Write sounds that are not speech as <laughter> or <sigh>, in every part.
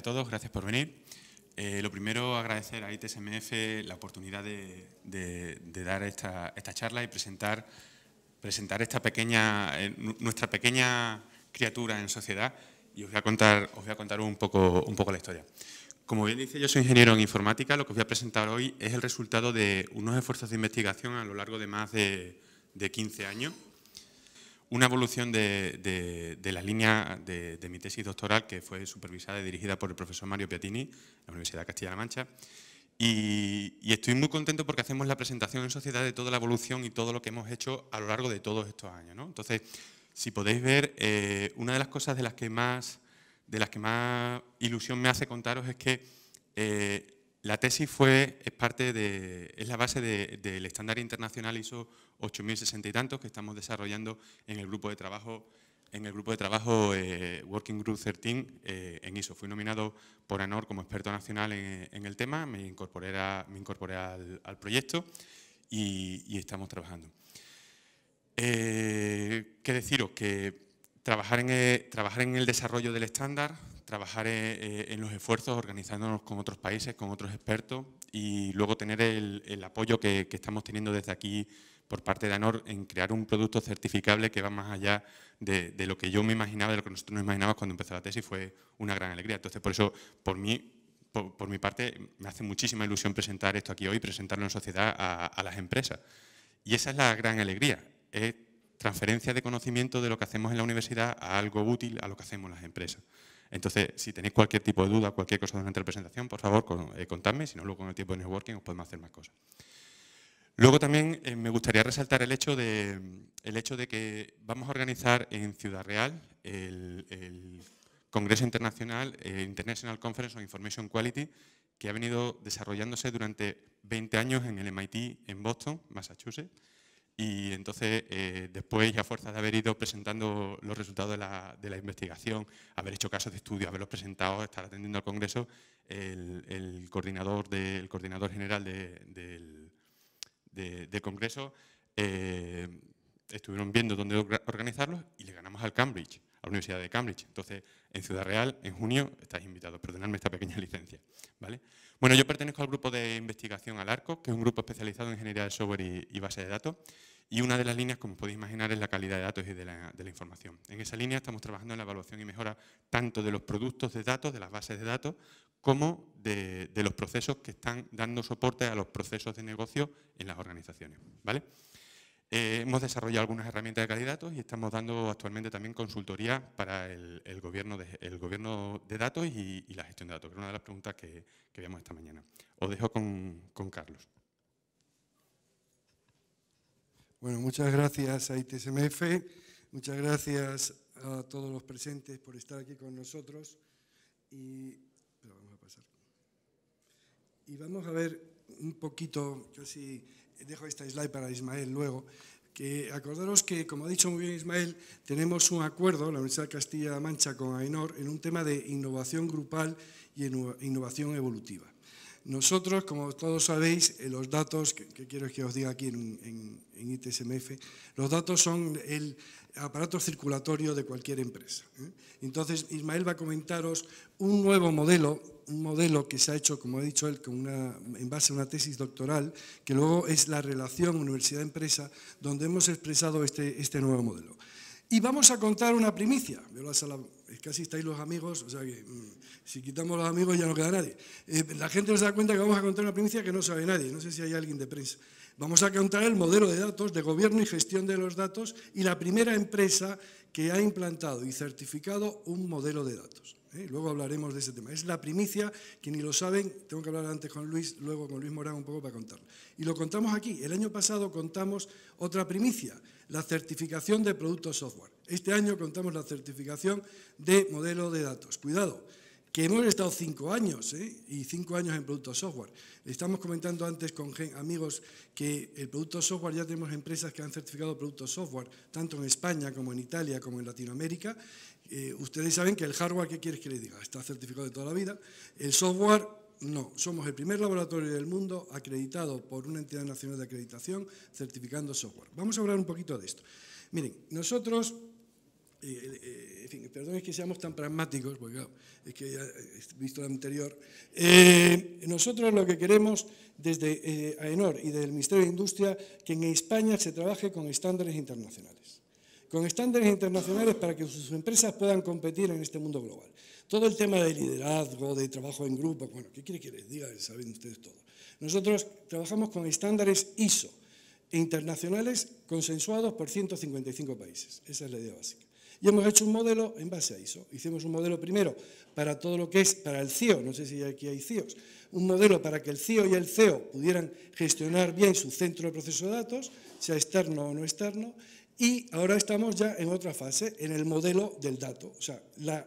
a todos, gracias por venir. Eh, lo primero, agradecer a ITSMF la oportunidad de, dar esta, charla y presentar, presentar esta pequeña, eh, nuestra pequeña criatura en sociedad y os voy a contar, os voy a contar un, poco, un poco la historia. Como bien dice, yo soy ingeniero en informática. Lo que os voy a presentar hoy es el resultado de unos esfuerzos de investigación a lo largo de más de, de 15 años una evolución de, de, de la línea de, mi tesis doctoral que fue supervisada y dirigida por el profesor Mario Piatini, de la Universidad de Castilla-La Mancha. Y, estoy muy contento porque hacemos la presentación en sociedad de toda la evolución y todo lo que hemos hecho a lo largo de todos estos años. Entonces, si podéis ver, eh, una de las cosas de las que más de las que más ilusión me hace contaros es que eh, la tesis fue, es, parte de, la base del estándar internacional ISO 8060 y tantos que estamos desarrollando en el grupo de trabajo, en el grupo de trabajo eh, Working Group 13 eh, en ISO. Fui nominado por ANOR como experto nacional en, el tema, me incorporé, me incorporé al, proyecto y, estamos trabajando. Eh, ¿Qué deciros? Que trabajar en, trabajar en el desarrollo del estándar, trabajar eh, eh, en los esfuerzos, organizándonos con otros países, con otros expertos y luego tener el, apoyo que, estamos teniendo desde aquí por parte de ANOR en crear un producto certificable que va más allá de, lo que yo me imaginaba, de lo que nosotros nos imaginábamos cuando empezó la tesis, fue una gran alegría. Entonces, por eso, por mi parte, me hace muchísima ilusión presentar esto aquí hoy, presentarlo en sociedad a, a las empresas. Y esa es la gran alegría, es transferencia de conocimiento de lo que hacemos en la universidad a algo útil, a lo que hacemos las empresas. Entonces, si tenéis cualquier tipo de duda, cualquier cosa durante la presentación, por favor, eh, contadme, si no, luego con el tiempo de networking os podemos hacer más cosas. Luego también eh, me gustaría resaltar el hecho, de, que vamos a organizar en Ciudad Real el, Congreso Internacional, eh, International Conference on Information Quality, que ha venido desarrollándose durante 20 años en el MIT en Boston, Massachusetts, y entonces, eh, después, ya a fuerza de haber ido presentando los resultados de la, investigación, haber hecho casos de estudio, haberlos presentado, estar atendiendo al Congreso, el, coordinador, coordinador general del de, Congreso eh, estuvieron viendo dónde organizarlos y le ganamos al Cambridge a la Universidad de Cambridge. Entonces, en Ciudad Real, en junio, estáis invitados. Perdonadme esta pequeña <laughs> licencia. ¿vale? Bueno, yo pertenezco al grupo de investigación Alarco, que es un grupo especializado en ingeniería de software y, base de datos. Y una de las líneas, como podéis imaginar, es la calidad de datos y de la, información. En esa línea estamos trabajando en la evaluación y mejora tanto de los productos de datos, de las bases de datos, como de, de los procesos que están dando soporte a los procesos de negocio en las organizaciones. ¿vale? Eh, hemos desarrollado algunas herramientas de calidad y estamos dando actualmente también consultoría para el, gobierno, de, el gobierno, de, datos y, la gestión de datos, que era una de las preguntas que, que esta mañana. Os dejo con, Carlos. Bueno, muchas gracias a ITSMF, muchas gracias a todos los presentes por estar aquí con nosotros. Y, vamos a y vamos a ver un poquito, yo sí dejo esta slide para Ismael luego, que acordaros que, como ha dicho muy bien Ismael, tenemos un acuerdo, la Universidad de Castilla-La Mancha con AENOR, en un tema de innovación grupal y innovación evolutiva. Nosotros, como todos sabéis, eh, los datos, que, quiero que os diga aquí en, ITSMF, los datos son el aparato circulatorio de cualquier empresa. ¿eh? Entonces, Ismael va a comentaros un nuevo modelo, un modelo que se ha hecho, como ha dicho él, en base a una tesis doctoral, que luego es la relación universidad-empresa, donde hemos expresado este, este nuevo modelo. Y vamos a contar una primicia. casi estáis los amigos, o sea que mm, si quitamos los amigos ya no queda nadie. Eh, la gente nos da cuenta que vamos a contar una primicia que no sabe nadie. No sé si hay alguien de prensa. Vamos a contar el modelo de datos de gobierno y gestión de los datos y la primera empresa que ha implantado y certificado un modelo de datos. ¿eh? Luego hablaremos de ese tema. Es la primicia, que ni lo saben, tengo que hablar antes con Luis, luego con Luis Morán un poco para contarlo. Y lo contamos aquí. El año pasado contamos otra primicia, la certificación de productos software. Este año contamos la certificación de modelo de datos. Cuidado, que hemos estado cinco años, ¿eh? y cinco años en productos software. Estamos comentando antes con amigos que el producto software, ya tenemos empresas que han certificado productos software, tanto en España como en Italia como en Latinoamérica. Eh, ustedes saben que el hardware, ¿qué quieres que le diga? Está certificado de toda la vida. El software no, somos el primer laboratorio del mundo acreditado por una entidad nacional de acreditación certificando software. Vamos a hablar un poquito de esto. Miren, nosotros eh, eh, en fin, perdón es que seamos tan pragmáticos, porque es que ya he eh, visto lo anterior. nosotros lo que queremos desde AENOR y desde el Ministerio de Industria, que en España se trabaje con estándares internacionales. Con estándares internacionales para que sus empresas puedan competir en este mundo global. Todo el tema de liderazgo, de trabajo en grupo, bueno, ¿qué quiere que les diga? Saben ustedes todo. Nosotros trabajamos con estándares ISO, internacionales consensuados por 155 países. Esa es la idea básica. Y hemos hecho un modelo en base a eso. Hicimos un modelo primero para todo lo que es para el CIO, e no sé si aquí hay CIOs, e un modelo para que el CIO e y el CEO pudieran gestionar bien su centro de proceso de datos, sea externo o no externo, y ahora estamos ya en otra fase, en el modelo del dato, o sea,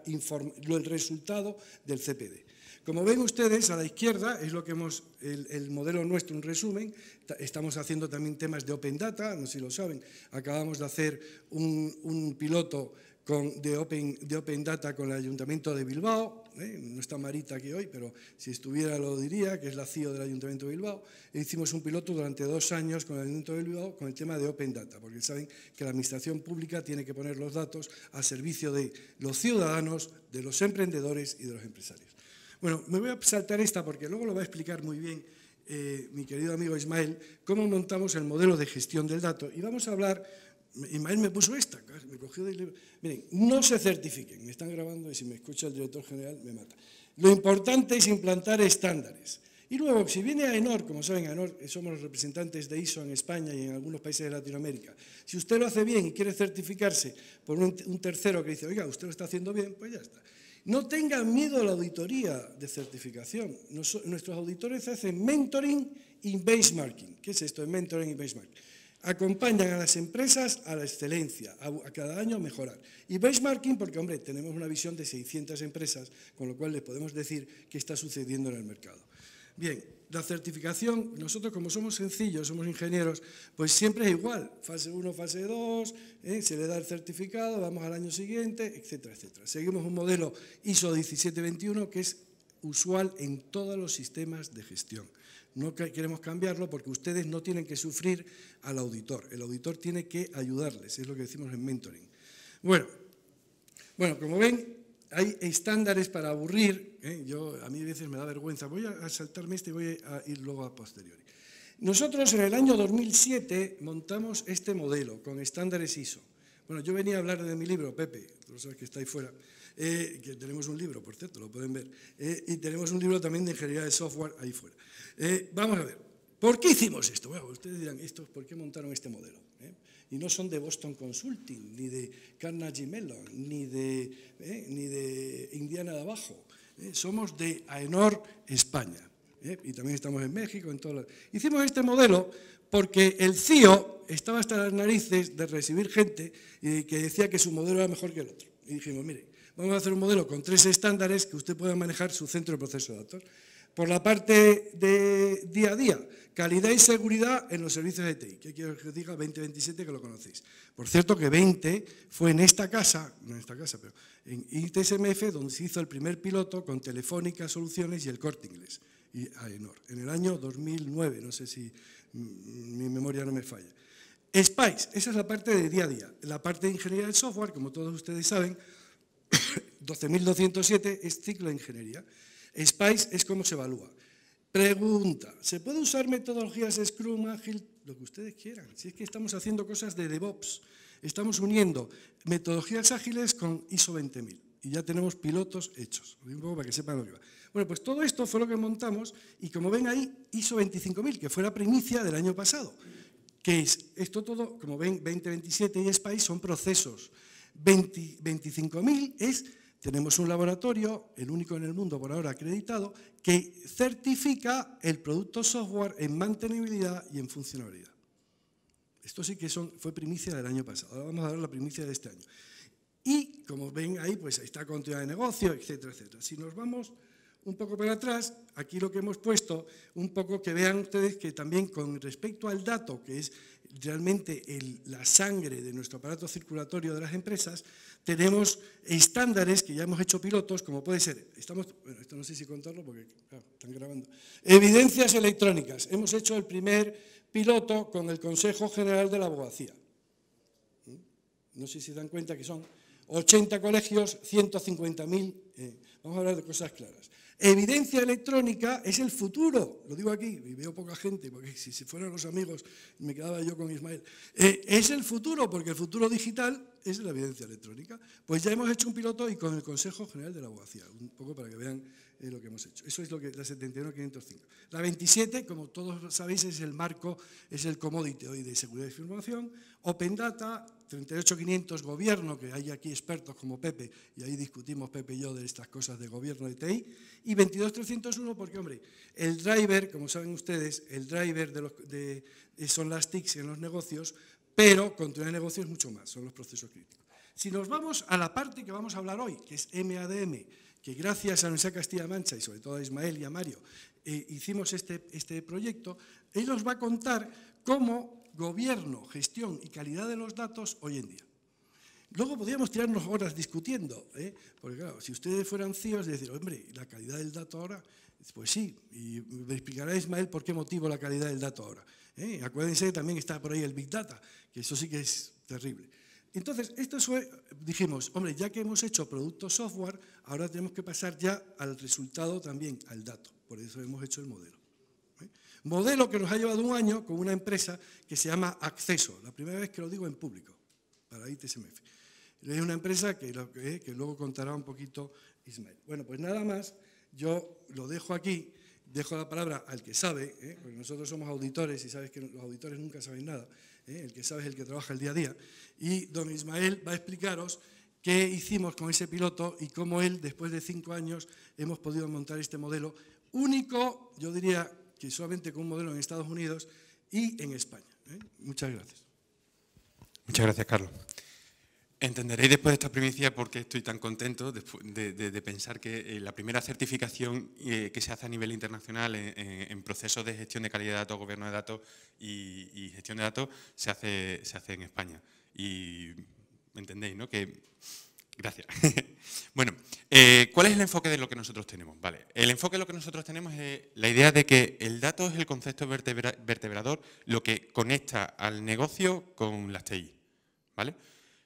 el resultado del CPD. Como ven ustedes, a la izquierda es lo que hemos, el, modelo nuestro, un resumen. Estamos haciendo también temas de Open Data, no sé si lo saben. Acabamos de hacer un, piloto de, open, Data con el Ayuntamiento de Bilbao, ¿eh? no está Marita aquí hoy, pero si estuviera lo diría, que es la CIO e del Ayuntamiento de Bilbao, e hicimos un piloto durante dos años con el Ayuntamiento de Bilbao con el tema de Open Data, porque saben que la Administración Pública tiene que poner los datos a servicio de los ciudadanos, de los emprendedores y de los empresarios. Bueno, me voy a saltar esta porque luego lo va a explicar muy bien eh, mi querido amigo Ismael, cómo montamos el modelo de gestión del dato. Y vamos a hablar, Ismael me puso esta, me cogió del libro. Miren, no se certifiquen, me están grabando y si me escucha el director general me mata. Lo importante es implantar estándares. Y luego, si viene AENOR, como saben, AENOR eh, somos los representantes de ISO en España y en algunos países de Latinoamérica. Si usted lo hace bien y quiere certificarse por un, tercero que dice, oiga, usted lo está haciendo bien, pues ya está. No tengan miedo a la auditoría de certificación. nuestros auditores hacen mentoring y benchmarking. ¿Qué es esto de mentoring y benchmarking? Acompañan a las empresas a la excelencia, a, a, cada año mejorar. Y benchmarking porque, hombre, tenemos una visión de 600 empresas, con lo cual les podemos decir qué está sucediendo en el mercado. Bien, la certificación, nosotros como somos sencillos, somos ingenieros, pues siempre es igual, fase 1, fase 2, ¿eh? se le da el certificado, vamos al año siguiente, etcétera, etcétera. Seguimos un modelo ISO 1721 que es usual en todos los sistemas de gestión. No queremos cambiarlo porque ustedes no tienen que sufrir al auditor, el auditor tiene que ayudarles, es lo que decimos en mentoring. Bueno, bueno como ven, hay estándares para aburrir. ¿eh? Yo, a mí a veces me da vergüenza. Voy a saltarme este y voy a ir luego a posteriori. Nosotros en el año 2007 montamos este modelo con estándares ISO. Bueno, yo venía a hablar de mi libro, Pepe, tú sabes que está ahí fuera, eh, que tenemos un libro, por cierto, lo pueden ver, eh, y tenemos un libro también de ingeniería de software ahí fuera. vamos a ver, ¿por qué hicimos esto? Bueno, ustedes dirán, ¿esto, ¿por qué montaron este modelo? Y no son de Boston Consulting, ni de Carnegie Mellon, ni de, eh, ni de Indiana de Abajo. Eh, somos de AENOR España. Eh, y también estamos en México. En Hicimos este modelo porque el CIO estaba hasta las narices de recibir gente que decía que su modelo era mejor que el otro. Y dijimos, mire, vamos a hacer un modelo con tres estándares que usted pueda manejar su centro de proceso de datos. Por la parte de día a día, calidad y seguridad en los servicios de TI. ¿Qué quiero que os diga? 2027 que lo conocéis. Por cierto que 20 fue en esta casa, no en esta casa, pero en ITSMF donde se hizo el primer piloto con Telefónica Soluciones y el Corte Inglés y e en el año 2009, no sé si mm, mi memoria no me falla. Spice, esa es la parte de día a día. La parte de ingeniería del software, como todos ustedes saben, 12.207 <coughs> es ciclo de ingeniería. SPICE es cómo se evalúa. Pregunta, ¿se puede usar metodologías de Scrum, Agile, lo que ustedes quieran? Si es que estamos haciendo cosas de DevOps, estamos uniendo metodologías ágiles con ISO 20000 y ya tenemos pilotos hechos, un poco para que sepan Bueno, pues todo esto fue lo que montamos y como ven ahí, ISO 25000, que fue la primicia del año pasado, que es, esto todo, como ven, 2027 y SPICE son procesos, 25.000 es tenemos un laboratorio, el único en el mundo por ahora acreditado, que certifica el producto software en mantenibilidad y en funcionalidad. Esto sí que fue primicia del año pasado, ahora vamos a ver la primicia de este año. Y, como ven ahí, pues ahí está continuidad de negocio, etcétera, etcétera. Si nos vamos un poco para atrás, aquí lo que hemos puesto, un poco que vean ustedes que también con respecto al dato, que es realmente la sangre de nuestro aparato circulatorio de las empresas, tenemos estándares que ya hemos hecho pilotos, como puede ser, estamos, bueno, esto no sé si contarlo porque están grabando, evidencias electrónicas. Hemos hecho el primer piloto con el Consejo General de la Abogacía. ¿Mm? No sé si se dan cuenta que son 80 colegios, 150.000, eh, vamos a hablar de cosas claras. Evidencia electrónica es el futuro, lo digo aquí, y veo poca gente, porque si, se fueran los amigos me quedaba yo con Ismael. Eh, es el futuro, porque el futuro digital es la evidencia electrónica. Pues ya hemos hecho un piloto y con el Consejo General de la Abogacía, un poco para que vean es lo que hemos hecho. Eso es lo que la 71505. La 27, como todos sabéis, es el marco, es el commodity hoy de seguridad de información. Open Data, 38500 gobierno, que hay aquí expertos como Pepe, y ahí discutimos Pepe y yo de estas cosas de gobierno de TI. Y 22301 porque, hombre, el driver, como saben ustedes, el driver de, eh, son las TICs en los negocios, pero el de negocios mucho más, son los procesos críticos. Si nos vamos a la parte que vamos a hablar hoy, que es MADM, que gracias a nuestra castilla Mancha y sobre todo a Ismael y a Mario eh, hicimos este, este, proyecto, él nos va a contar cómo gobierno, gestión y calidad de los datos hoy en día. Luego podríamos tirarnos horas discutiendo, ¿eh? porque claro, si ustedes fueran de decir, hombre, la calidad del dato ahora, pues sí, y me explicará Ismael por qué motivo la calidad del dato ahora. ¿eh? Acuérdense que también está por ahí el Big Data, que eso sí que es terrible. Entonces, esto fue, dijimos, hombre, ya que hemos hecho producto software, ahora tenemos que pasar ya al resultado también, al dato. Por eso hemos hecho el modelo. ¿eh? Modelo que nos ha llevado un año con una empresa que se llama Acceso. La primera vez que lo digo en público, para ITSMF. Es una empresa que, que, que luego contará un poquito Ismael. Bueno, pues nada más, yo lo dejo aquí dejo la palabra al que sabe, ¿eh? porque nosotros somos auditores y sabes que los auditores nunca saben nada, ¿eh? el que sabe es el que trabaja el día a día, y don Ismael va a explicaros qué hicimos con ese piloto y cómo él, después de cinco años, hemos podido montar este modelo único, yo diría que solamente con un modelo en Estados Unidos y en España. ¿eh? Muchas gracias. Muchas gracias, Carlos. Entenderéis después de esta primicia por qué estoy tan contento de, pensar que eh, la primera certificación eh, que se hace a nivel internacional en, procesos de gestión de calidad de datos, gobierno de datos y, gestión de datos se hace, se hace en España. Y entendéis, ¿no? gracias. <laughs> bueno, eh, ¿cuál es el enfoque de lo que nosotros tenemos? Vale, el enfoque de lo que nosotros tenemos es la idea de que el dato es el concepto vertebrador, lo que conecta al negocio con las TI. ¿Vale?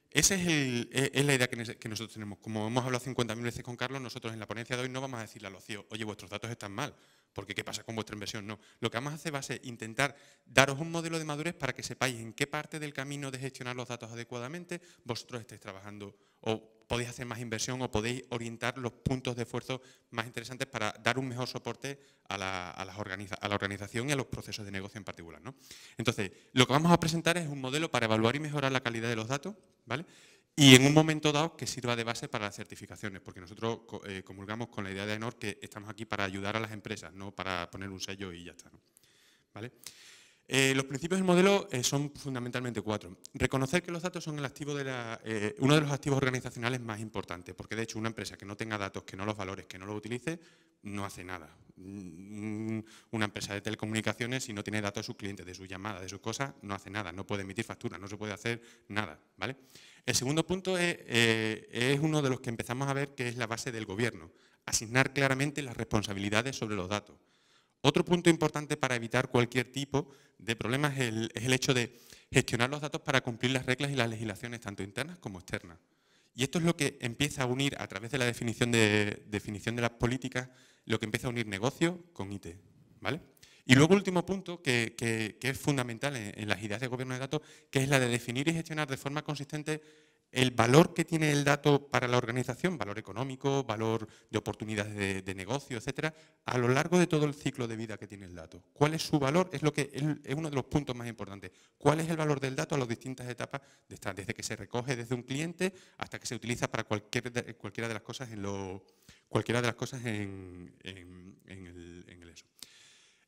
Esa e, es, la idea que, nosotros tenemos. Como hemos hablado 50.000 veces con Carlos, nosotros en la ponencia de hoy no vamos a decirle a los CIO, oye, vuestros datos están mal, porque ¿qué pasa con vuestra inversión? No. Lo que vamos a hacer va a ser intentar daros un modelo de madurez para que sepáis en qué parte del camino de gestionar los datos adecuadamente vosotros estáis trabajando o podéis hacer más inversión o podéis orientar los puntos de esfuerzo más interesantes para dar un mejor soporte a la, las a la organización y a los procesos de negocio en particular. Entonces, lo que vamos a presentar es un modelo para evaluar y mejorar la calidad de los datos, ¿vale? Y en un momento dado que sirva de base para las certificaciones, porque nosotros eh, comulgamos con la idea de AENOR que estamos aquí para ayudar a las empresas, no para poner un sello y ya está. ¿no? ¿Vale? Eh, los principios del modelo eh, son fundamentalmente cuatro. Reconocer que los datos son eh, uno de los activos organizacionales más importantes, porque de hecho una empresa que no tenga datos, que no los valores, que no los utilice, no hace nada. Mm, una empresa de telecomunicaciones, si no tiene datos de sus clientes, de sus llamadas, de sus cosas, no hace nada, no puede emitir factura, no se puede hacer nada. ¿vale? El segundo punto es uno de los que empezamos a ver que es la base del gobierno, asignar claramente las responsabilidades sobre los datos. Otro punto importante para evitar cualquier tipo de problemas es el, hecho de gestionar los datos para cumplir las reglas y las legislaciones, tanto internas como externas. Y esto es lo que empieza a unir, a través de la definición de, definición de las políticas, lo que empieza a unir negocio con IT. ¿vale? Y luego último punto, que, es fundamental en, las ideas de gobierno de datos, que es la de definir y gestionar de forma consistente el valor que tiene el dato para la organización, valor económico, valor de oportunidades de, negocio, etcétera, a lo largo de todo el ciclo de vida que tiene el dato. ¿Cuál es su valor? Es lo que es uno de los puntos más importantes. ¿Cuál es el valor del dato a las distintas etapas desde que se recoge desde un cliente hasta que se utiliza para cualquier, cualquiera de las cosas en lo, cualquiera de las cosas en el eso.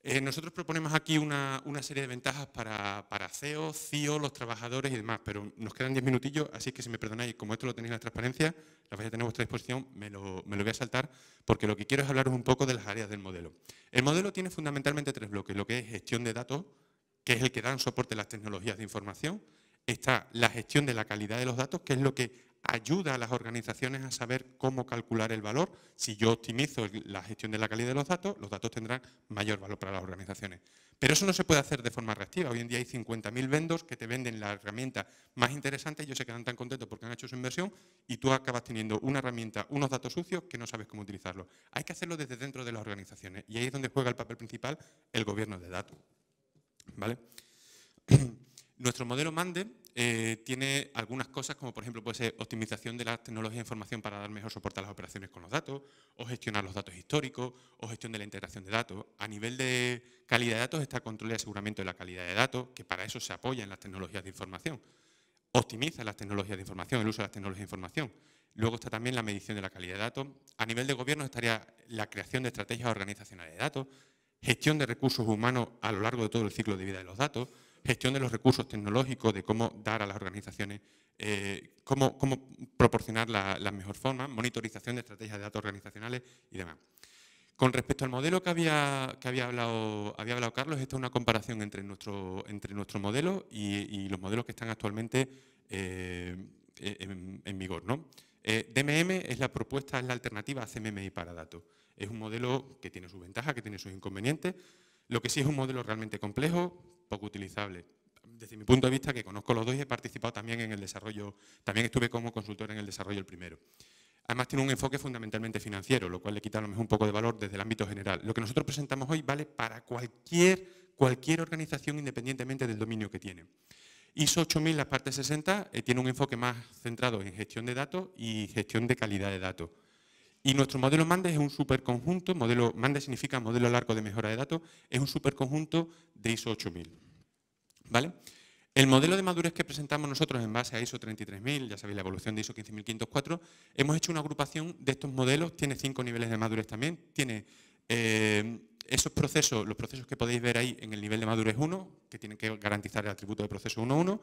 Eh, nosotros proponemos aquí una, serie de ventajas para, para, CEO, CIO, e los trabajadores y demás, pero nos quedan 10 minutillos, así que si me perdonáis, como esto lo tenéis en la transparencia, la vais a tener a vuestra disposición, me lo, me lo, voy a saltar, porque lo que quiero es hablaros un poco de las áreas del modelo. El modelo tiene fundamentalmente tres bloques, lo que es gestión de datos, que es el que dan soporte a las tecnologías de información, está la gestión de la calidad de los datos, que es lo que ayuda a las organizaciones a saber cómo calcular el valor. Si yo optimizo la gestión de la calidad de los datos, los datos tendrán mayor valor para las organizaciones. Pero eso no se puede hacer de forma reactiva. Hoy en día hay 50.000 vendos que te venden la herramienta más interesante y ellos se quedan tan contentos porque han hecho su inversión y tú acabas teniendo una herramienta, unos datos sucios que no sabes cómo utilizarlo. Hay que hacerlo desde dentro de las organizaciones y ahí es donde juega el papel principal el gobierno de datos. ¿Vale? <clears throat> Nuestro modelo MANDE eh, tiene algunas cosas como por ejemplo puede ser optimización de las tecnologías de información para dar mejor soporte a las operaciones con los datos, o gestionar los datos históricos, o gestión de la integración de datos. A nivel de calidad de datos está control y aseguramiento de la calidad de datos, que para eso se apoya en las tecnologías de información. Optimiza las tecnologías de información, el uso de las tecnologías de información. Luego está también la medición de la calidad de datos. A nivel de gobierno estaría la creación de estrategias organizacionales de datos, gestión de recursos humanos a lo largo de todo el ciclo de vida de los datos, gestión de los recursos tecnológicos, de cómo dar a las organizaciones, eh, cómo, proporcionar las la mejor formas, monitorización de estrategias de datos organizacionales y demás. Con respecto al modelo que había, que había, hablado, había hablado Carlos, esta es una comparación entre nuestro, entre modelo y, los modelos que están actualmente eh, e, en, vigor. ¿no? Eh, DMM es la propuesta, es la alternativa a CMMI para datos. Es un modelo que tiene sus ventajas, que tiene sus inconvenientes, lo que sí es un modelo realmente complejo, poco utilizable. Desde mi punto de vista, que conozco los dos y he participado también en el desarrollo, también estuve como consultor en el desarrollo el primero. Además tiene un enfoque fundamentalmente financiero, lo cual le quita a lo mejor un poco de valor desde el ámbito general. Lo que nosotros presentamos hoy vale para cualquier, cualquier organización independientemente del dominio que tiene. ISO 8000, la parte 60, eh, tiene un enfoque más centrado en gestión de datos y gestión de calidad de datos. Y nuestro modelo MandE es un superconjunto, modelo, MandE significa modelo largo de mejora de datos, es un superconjunto de ISO 8000. ¿Vale? El modelo de madurez que presentamos nosotros en base a ISO 33000, ya sabéis la evolución de ISO 15504, hemos hecho una agrupación de estos modelos, tiene cinco niveles de madurez también, tiene eh, esos procesos, los procesos que podéis ver ahí en el nivel de madurez 1, que tienen que garantizar el atributo de proceso 1.1,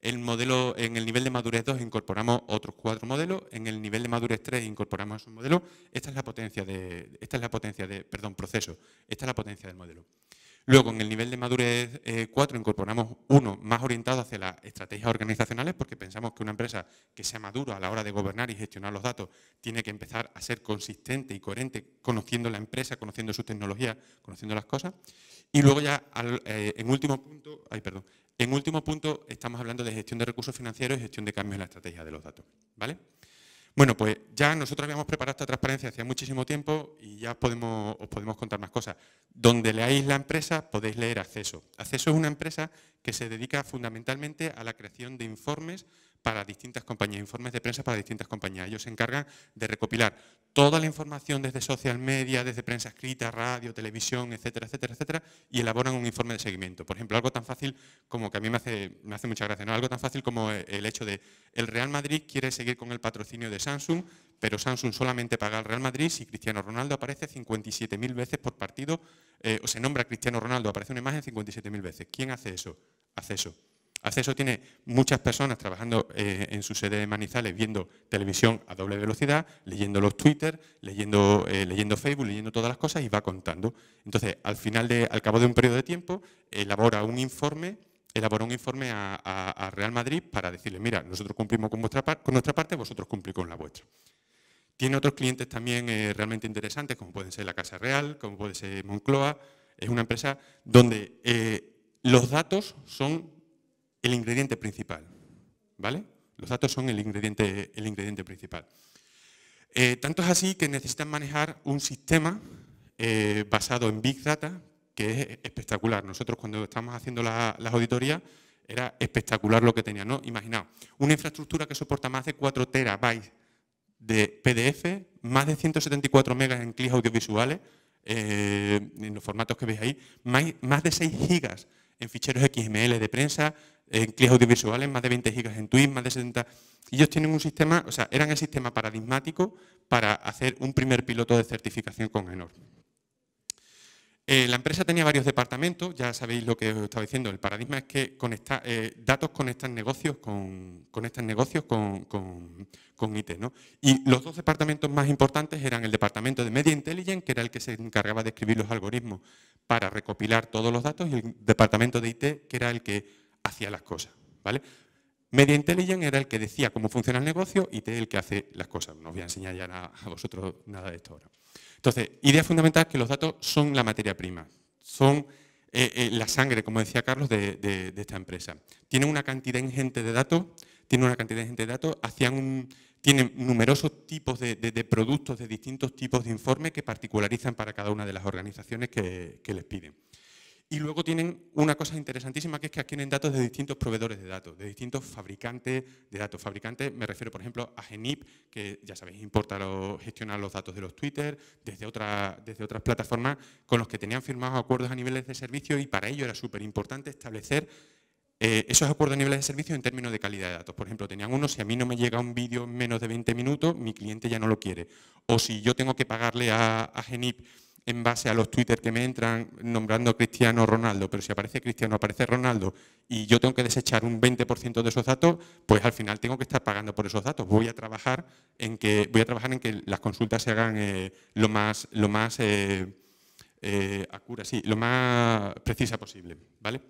el modelo, en el nivel de madurez 2 incorporamos otros cuatro modelos, en el nivel de madurez 3 incorporamos un modelo. Esta es la potencia de, esta es la potencia de, perdón, proceso, esta es la potencia del modelo. Luego, en el nivel de madurez 4 eh, incorporamos uno más orientado hacia las estrategias organizacionales, porque pensamos que una empresa que sea madura a la hora de gobernar y gestionar los datos tiene que empezar a ser consistente y coherente conociendo la empresa, conociendo su tecnología, conociendo las cosas. Y luego ya, eh, en último punto, ay, perdón, en último punto, estamos hablando de gestión de recursos financieros y gestión de cambios en la estrategia de los datos. ¿vale? Bueno, pues ya nosotros habíamos preparado esta transparencia hace muchísimo tiempo y ya podemos, os podemos contar más cosas. Donde leáis la empresa podéis leer Acceso. Acceso es una empresa que se dedica fundamentalmente a la creación de informes para distintas compañías, informes de prensa para distintas compañías. Ellos se encargan de recopilar toda la información desde social media, desde prensa escrita, radio, televisión, etcétera, etcétera, etcétera, y elaboran un informe de seguimiento. Por ejemplo, algo tan fácil como que a mí me hace, me hace mucha gracia, ¿no? algo tan fácil como el hecho de el Real Madrid quiere seguir con el patrocinio de Samsung pero Samsung solamente paga al Real Madrid si Cristiano Ronaldo aparece 57.000 veces por partido, eh, o se nombra Cristiano Ronaldo, aparece una imagen 57.000 veces. ¿Quién hace eso? Hace eso. Acceso tiene muchas personas trabajando eh, en su sede de Manizales viendo televisión a doble velocidad, leyendo los Twitter, leyendo, eh, leyendo Facebook, leyendo todas las cosas y va contando. Entonces, al final de, al cabo de un periodo de tiempo, elabora un informe, elabora un informe a, Real Madrid para decirle, mira, nosotros cumplimos con, vuestra, con nuestra parte, vosotros cumplís con la vuestra. Tiene otros clientes también eh, realmente interesantes, como pueden ser la Casa Real, como puede ser Moncloa. Es una empresa donde eh, los datos son el ingrediente principal. ¿Vale? Los datos son el ingrediente, el ingrediente principal. Eh, tanto es así que necesitan manejar un sistema basado en Big Data que es espectacular. Nosotros cuando estábamos haciendo las auditorías era espectacular lo que tenían ¿no? Imaginaos, una infraestructura que soporta más de 4 terabytes de PDF, más de 174 megas en clics audiovisuales, eh, en los formatos que veis ahí, más, de 6 gigas en ficheros XML de prensa, en clics audiovisuales, más de 20 gigas en tweets, más de 70... Ellos tienen un sistema, o sea, eran el sistema paradigmático para hacer un primer piloto de certificación con Enorme. Eh, la empresa tenía varios departamentos, ya sabéis lo que os estaba diciendo. El paradigma es que conecta, eh, datos conectan negocios con, negocios con, con, IT. ¿no? Y los dos departamentos más importantes eran el departamento de Media Intelligence, que era el que se encargaba de escribir los algoritmos para recopilar todos los datos, y el departamento de IT, que era el que hacía las cosas. ¿vale? Media Intelligence era el que decía cómo funciona el negocio, IT el que hace las cosas. No os voy a enseñar ya a vosotros nada de esto ahora. Entonces, idea fundamental es que los datos son la materia prima, son eh, eh, la sangre, como decía Carlos, de, esta empresa. Tienen una cantidad ingente de datos, tienen una cantidad ingente de datos, hacían un, tienen numerosos tipos de, productos de distintos tipos de informes que particularizan para cada una de las organizaciones que les piden. Y luego tienen una cosa interesantísima, que es que adquieren datos de distintos proveedores de datos, de distintos fabricantes de datos. Fabricantes, me refiero, por ejemplo, a Genip, que ya sabéis, importa gestionar los datos de los Twitter, desde, desde otras plataformas con los que tenían firmados acuerdos a niveles de servicio y para ello era súper importante establecer eh, esos acuerdos a niveles de servicio en términos de calidad de datos. Por ejemplo, tenían uno, si a mí no me llega un vídeo en menos de 20 minutos, mi cliente ya no lo quiere. O si yo tengo que pagarle a, a Genip en base a los Twitter que me entran nombrando Cristiano Ronaldo, pero si aparece Cristiano, aparece Ronaldo y yo tengo que desechar un 20% de esos datos, pues al final tengo que estar pagando por esos datos. Voy a trabajar en que, voy a trabajar en que las consultas se hagan eh, lo más, lo más eh, eh, acura, sí, lo más precisa posible. ¿vale?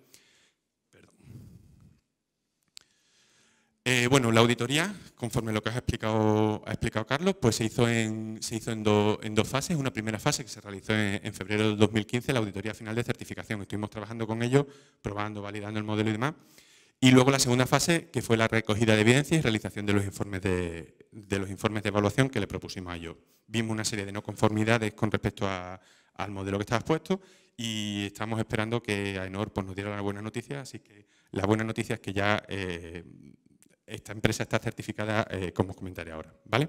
Eh, bueno, la auditoría, conforme lo que ha explicado, Carlos, pues se hizo, en, se hizo en, dos fases. Una primera fase que se realizó en, febrero del 2015, la auditoría final de certificación. Estuvimos trabajando con ellos, probando, validando el modelo y demás. Y luego la segunda fase, que fue la recogida de evidencias y realización de los informes de, los informes de evaluación que le propusimos a ellos. Vimos una serie de no conformidades con respecto al modelo que estaba expuesto y estamos esperando que AENOR pues, nos diera la buena noticia, así que la buena noticia es que ya eh, esta empresa está certificada, eh, como os comentaré ahora. ¿vale?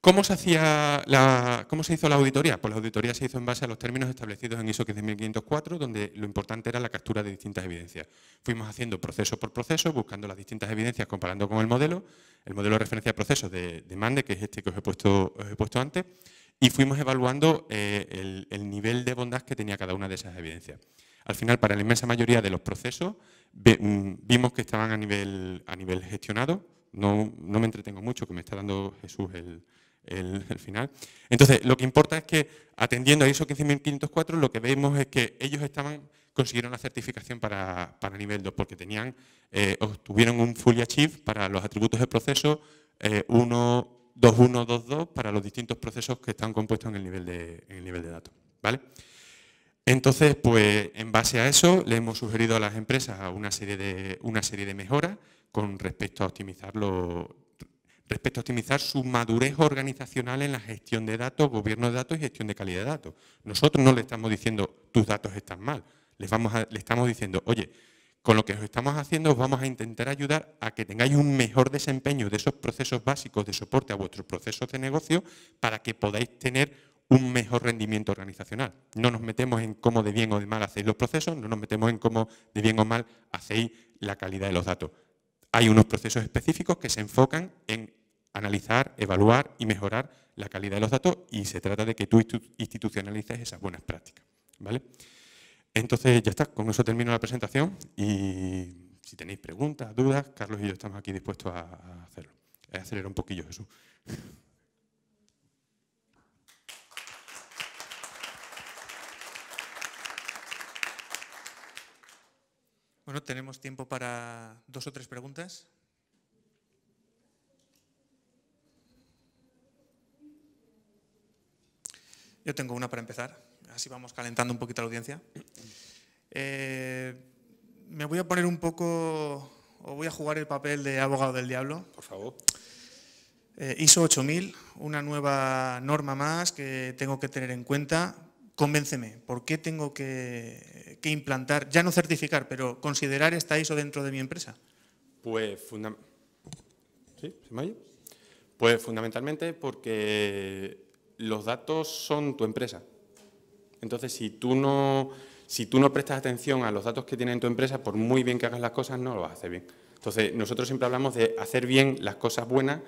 ¿Cómo se, hacía la, ¿Cómo se hizo la auditoría? Pues la auditoría se hizo en base a los términos establecidos en ISO 15504, donde lo importante era la captura de distintas evidencias. Fuimos haciendo proceso por proceso, buscando las distintas evidencias, comparando con el modelo, el modelo de referencia de procesos de, de MANDE, que es este que os he puesto, puesto antes, y fuimos evaluando eh, el nivel de bondad que tenía cada una de esas evidencias. Al final, para la inmensa mayoría de los procesos, Mm, vimos que estaban a nivel, a nivel gestionado. No, no me entretengo mucho, que me está dando Jesús el, final. Entonces, lo que importa es que, atendiendo a ISO 15504, lo que vemos es que ellos estaban consiguieron la certificación para, nivel 2, porque tenían, eh, obtuvieron un Fully Achieve para los atributos de proceso, 1, 2, 1, 2, para los distintos procesos que están compuestos en el nivel de, en el nivel de datos. ¿vale? Entonces, pues en base a eso le hemos sugerido a las empresas una serie de, una serie de mejoras con respecto a optimizar respecto a optimizar su madurez organizacional en la gestión de datos, gobierno de datos y gestión de calidad de datos. Nosotros no le estamos diciendo tus datos están mal, le estamos diciendo, oye, con lo que os estamos haciendo os vamos a intentar ayudar a que tengáis un mejor desempeño de esos procesos básicos de soporte a vuestros procesos de negocio para que podáis tener un mejor rendimiento organizacional. No nos metemos en cómo de bien o de mal hacéis los procesos, no nos metemos en cómo de bien o mal hacéis la calidad de los datos. Hay unos procesos específicos que se enfocan en analizar, evaluar y mejorar la calidad de los datos y se trata de que tú institucionalices esas buenas prácticas. ¿vale? Entonces ya está, con eso termino la presentación y si tenéis preguntas, dudas, Carlos y yo estamos aquí dispuestos a hacerlo. Eh, acelera un poquillo, Jesús. Bueno, tenemos tiempo para dos o tres preguntas. Yo tengo una para empezar, así vamos calentando un poquito la audiencia. Eh, me voy a poner un poco, o voy a jugar el papel de abogado del diablo. Por favor. Eh, ISO 8000, una nueva norma más que tengo que tener en cuenta convénceme, ¿por qué tengo que, implantar, ya no certificar, pero considerar esta ISO dentro de mi empresa? Pues, pues fundamentalmente porque los datos son tu empresa. Entonces, si tú no, si tú no prestas atención a los datos que tiene en tu empresa, por muy bien que hagas las cosas, no lo vas a hacer bien. Entonces, nosotros siempre hablamos de hacer bien las cosas buenas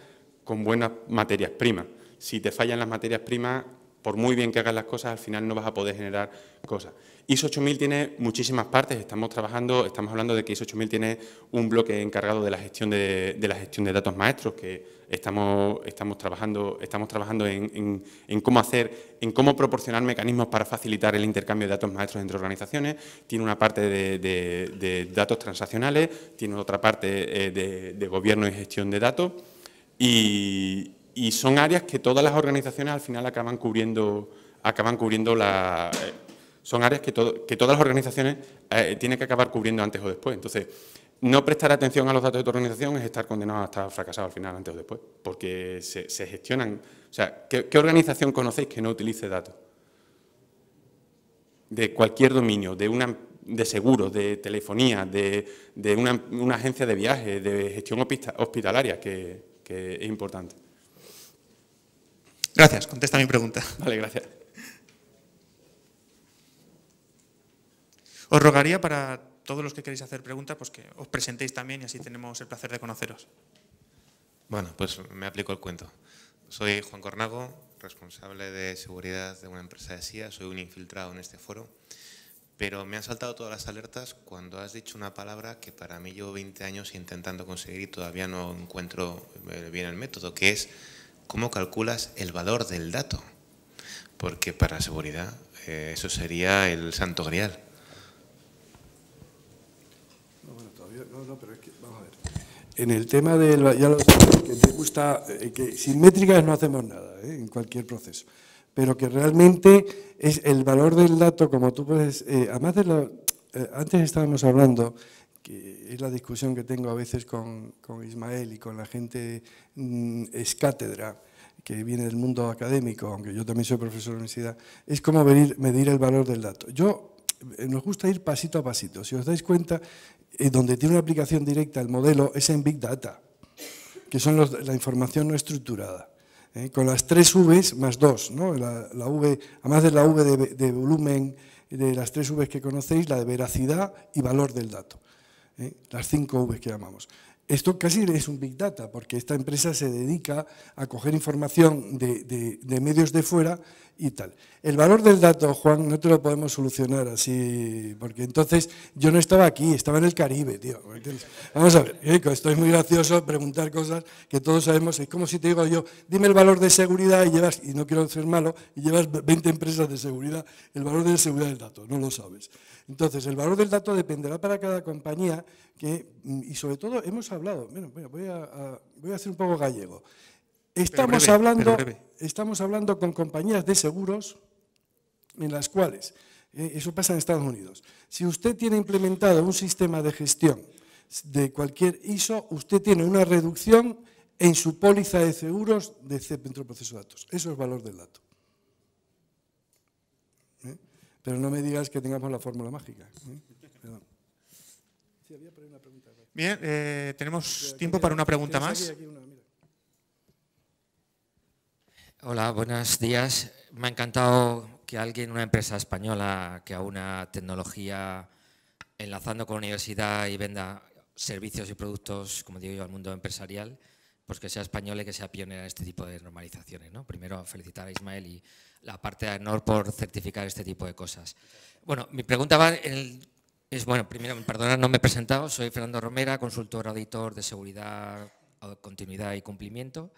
con buenas materias primas. Si te fallan las materias primas, por muy bien que hagas las cosas, al final no vas a poder generar cosas. ISO 8000 tiene muchísimas partes, estamos trabajando, estamos hablando de que ISO 8000 tiene un bloque encargado de la gestión de, la gestión de datos maestros, que estamos, estamos trabajando, estamos trabajando en, cómo hacer, en cómo proporcionar mecanismos para facilitar el intercambio de datos maestros entre organizaciones, tiene una parte de, de datos transaccionales, tiene otra parte eh, de gobierno y gestión de datos, y, y son áreas que todas las organizaciones al final acaban cubriendo, acaban cubriendo la... Eh, son áreas que, todas las organizaciones eh, tienen que acabar cubriendo antes o después. Entonces, no prestar atención a los datos de tu organización es estar condenado a estar fracasado al final, antes o después, porque se, gestionan. O sea, ¿qué, organización conocéis que no utilice datos? De cualquier dominio, de una de seguros, de telefonía, de, una, agencia de viajes, de gestión hospitalaria, que es importante. Gracias, contesta mi pregunta. Vale, gracias. Os rogaría para todos los que queréis hacer preguntas, pues que os presentéis también y así tenemos el placer de conoceros. Bueno, pues me aplico el cuento. Soy Juan Cornago, responsable de seguridad de una empresa de SIA, soy un infiltrado en este foro, pero me han saltado todas las alertas cuando has dicho una palabra que para mí llevo 20 años intentando conseguir y todavía no encuentro eh, bien el método, que es cómo calculas el valor del dato, porque para seguridad eh, eso sería el santo grial. En el tema del, ya lo sé, que te gusta, eh, sin métricas no hacemos nada eh, en cualquier proceso, pero que realmente es el valor del dato, como tú puedes, además de lo, antes estábamos hablando que es la discusión que tengo a veces con, Ismael y con la gente mm, escátedra que viene del mundo académico, aunque yo también soy profesor de universidad, es cómo medir, el valor del dato. Yo eh, nos gusta ir pasito a pasito. Si os dais cuenta, eh, donde tiene una aplicación directa el modelo es en Big Data, que son la información no estructurada. ¿eh? con las tres Vs más dos, ¿no? la, v, además de la V de, de, volumen, de las tres Vs que conocéis, la de veracidad y valor del dato. ¿eh? las 5 V que llamamos. Esto casi es un Big Data, porque esta empresa se dedica a coger información de, medios de fuera y tal. El valor del dato, Juan, no te lo podemos solucionar así, porque entonces yo no estaba aquí, estaba en el Caribe, tío. Vamos a ver, estoy muy gracioso preguntar cosas que todos sabemos. Es como si te digo yo, dime el valor de seguridad y llevas, y no quiero ser malo, y llevas 20 empresas de seguridad, el valor de seguridad del dato, no lo sabes. Entonces, el valor del dato dependerá para cada compañía y sobre todo hemos hablado, bueno, voy, a, hacer voy a ser un poco gallego. Estamos, hablando, estamos hablando con compañías de seguros en las cuales, eh, eso pasa en Estados Unidos, si usted tiene implementado un sistema de gestión de cualquier ISO, usted tiene una reducción en su póliza de seguros de del proceso de datos. Eso es valor del dato. Pero no me digas que tengamos la fórmula mágica. ¿eh? Bien, eh, tenemos tiempo para una pregunta más. Hola, buenos días. Me ha encantado que alguien, una empresa española que una tecnología enlazando con universidad y venda servicios y productos, como digo yo, al mundo empresarial, pues que sea español y que sea pionera en este tipo de normalizaciones. Primero, felicitar a Ismael y la parte de AENOR por certificar este tipo de cosas. Bueno, mi pregunta va en el, es, bueno, primero, perdona, no me he presentado, soy Fernando Romera, consultor auditor de seguridad, continuidad y cumplimiento.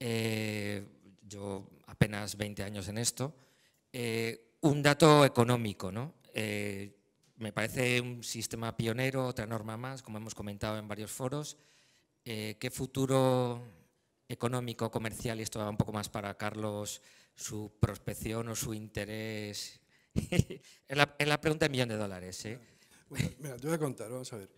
Eh, yo apenas 20 años en esto. Eh, un dato económico, ¿no? Eh, me parece un sistema pionero, otra norma más, como hemos comentado en varios foros. ¿Qué futuro económico, comercial, y esto va un poco más para Carlos, su prospección o su interés. <laughs> es, la, pregunta de millón de dólares. ¿eh? mira, te voy a contar, vamos a ver.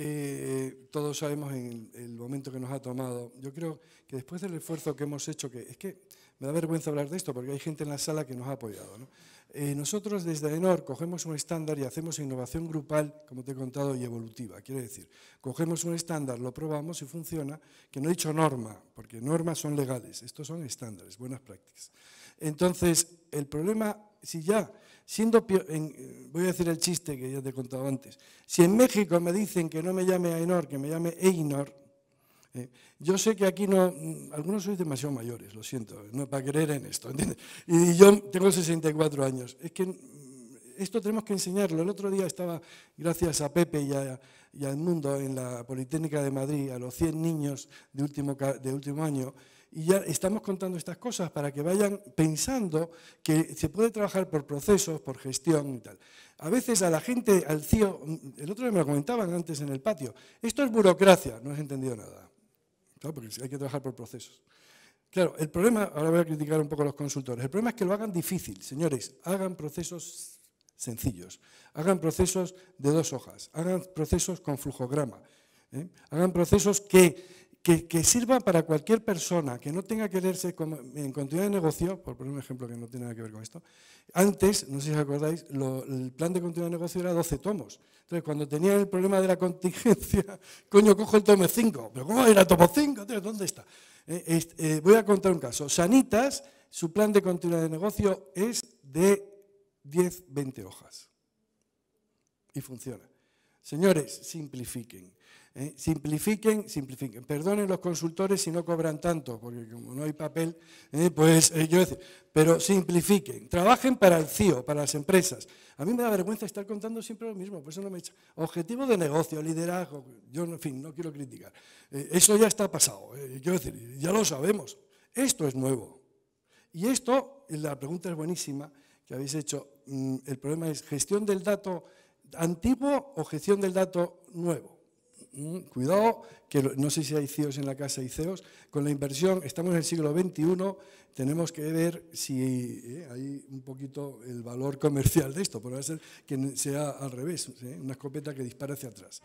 Eh, todos sabemos en el momento que nos ha tomado. Yo creo que después del esfuerzo que hemos hecho, que es que me da vergüenza hablar de esto porque hay gente en la sala que nos ha apoyado, ¿no? Eh, nosotros desde AENOR cogemos un estándar y hacemos innovación grupal, como te he contado, y evolutiva. Quiere decir, cogemos un estándar, lo probamos y funciona, que no he dicho norma, porque normas son legales, estos son estándares, buenas prácticas. Entonces, el problema, si ya, siendo, eh, voy a decir el chiste que ya te he contado antes, si en México me dicen que no me llame AENOR, que me llame EINOR, eh, yo sé que aquí no, mm, algunos sois demasiado mayores, lo siento, no para creer en esto, ¿entiendes? Y yo tengo 64 años. Es que mm, esto tenemos que enseñarlo. El otro día estaba, gracias a Pepe y al mundo, en la Politécnica de Madrid, a los 100 niños de último, de último año, y ya estamos contando estas cosas para que vayan pensando que se puede trabajar por procesos, por gestión y tal. A veces a la gente, al CIO, mm, el otro día me lo comentaban antes en el patio, esto es burocracia, no has entendido nada. Claro, porque hay que trabajar por procesos. Claro, el problema, ahora voy a criticar un poco a los consultores, el problema es que lo hagan difícil, señores, hagan procesos sencillos, hagan procesos de dos hojas, hagan procesos con flujograma, ¿eh? hagan procesos que que, sirva para cualquier persona, que no tenga que leerse en continuidad de negocio, por poner un ejemplo que no tiene nada que ver con esto. Antes, no sé si os acordáis, el plan de continuidad de negocio era 12 tomos. Entonces, cuando tenía el problema de la contingencia, <laughs> coño, cojo el tomo 5. ¿Pero cómo era tomo 5? ¿Dónde está? Eh, este, eh, voy a contar un caso. Sanitas, su plan de continuidad de negocio es de 10, 20 hojas. Y funciona. Señores, simplifiquen. ¿eh? Simplifiquen, simplifiquen. Perdonen los consultores si no cobran tanto, porque como no hay papel, ¿eh? pues eh, yo decir, pero simplifiquen. Trabajen para el CIO, para las empresas. A mí me da vergüenza estar contando siempre lo mismo, por eso no me echa. Objetivo de negocio, liderazgo, yo en fin, no quiero criticar. eso ya está pasado, quiero decir, ya lo sabemos. Esto es nuevo. Y esto, la pregunta es buenísima que habéis hecho. Mm, el problema es gestión del dato antiguo o gestión del dato nuevo. Mm, cuidado, que no sé si hay CEOs en la casa y CEOs. Con la inversión, estamos en el siglo XXI, tenemos que ver si eh, hay un poquito el valor <laughs> comercial de esto. por ser que sea al revés, ¿eh? una escopeta que dispara hacia atrás.